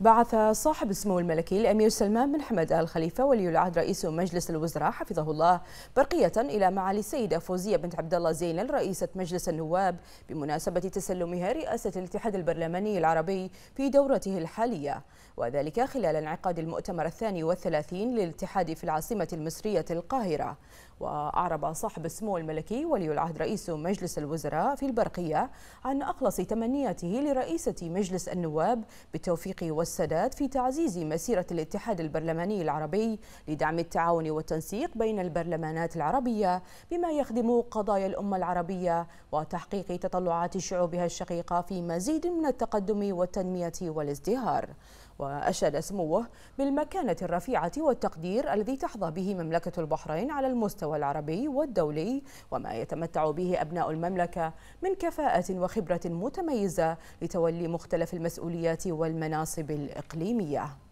بعث صاحب السمو الملكي الأمير سلمان بن حمد آل خليفة ولي العهد رئيس مجلس الوزراء حفظه الله برقية إلى معالي السيدة فوزية بنت عبد الله زينل رئيسة مجلس النواب بمناسبة تسلمها رئاسة الاتحاد البرلماني العربي في دورته الحالية وذلك خلال انعقاد المؤتمر الثاني والثلاثين للاتحاد في العاصمة المصرية القاهرة وأعرب صاحب السمو الملكي ولي العهد رئيس مجلس الوزراء في البرقية عن أخلص تمنياته لرئيسة مجلس النواب بالتوفيق والسداد في تعزيز مسيرة الاتحاد البرلماني العربي لدعم التعاون والتنسيق بين البرلمانات العربية بما يخدم قضايا الأمة العربية وتحقيق تطلعات شعوبها الشقيقة في مزيد من التقدم والتنمية والازدهار وأشاد سموه بالمكانة الرفيعة والتقدير الذي تحظى به مملكة البحرين على المستوى العربي والدولي وما يتمتع به أبناء المملكة من كفاءة وخبرة متميزة لتولي مختلف المسؤوليات والمناصب الإقليمية